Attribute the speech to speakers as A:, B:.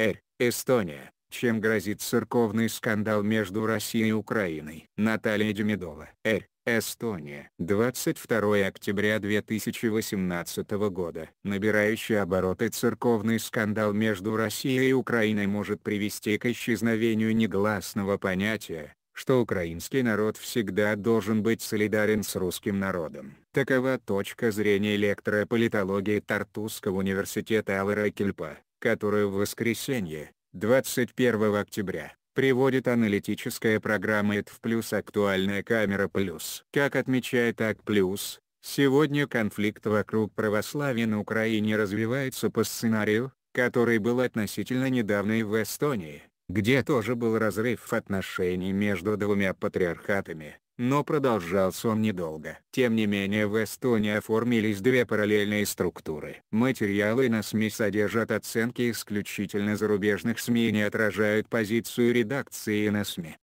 A: Р. Э, Эстония, чем грозит церковный скандал между Россией и Украиной. Наталья Демидова, Р. Э, Эстония. 22 октября 2018 года. Набирающий обороты церковный скандал между Россией и Украиной может привести к исчезновению негласного понятия, что украинский народ всегда должен быть солидарен с русским народом. Такова точка зрения лектора политологии Тартусского университета Алара Кельпа которую в воскресенье, 21 октября, приводит аналитическая программа ET плюс актуальная камера плюс. Как отмечает АК плюс, сегодня конфликт вокруг православия на Украине развивается по сценарию, который был относительно недавно и в Эстонии, где тоже был разрыв отношений между двумя патриархатами но продолжался он недолго. Тем не менее в Эстонии оформились две параллельные структуры. Материалы на СМИ содержат оценки исключительно зарубежных СМИ и не отражают позицию редакции на СМИ.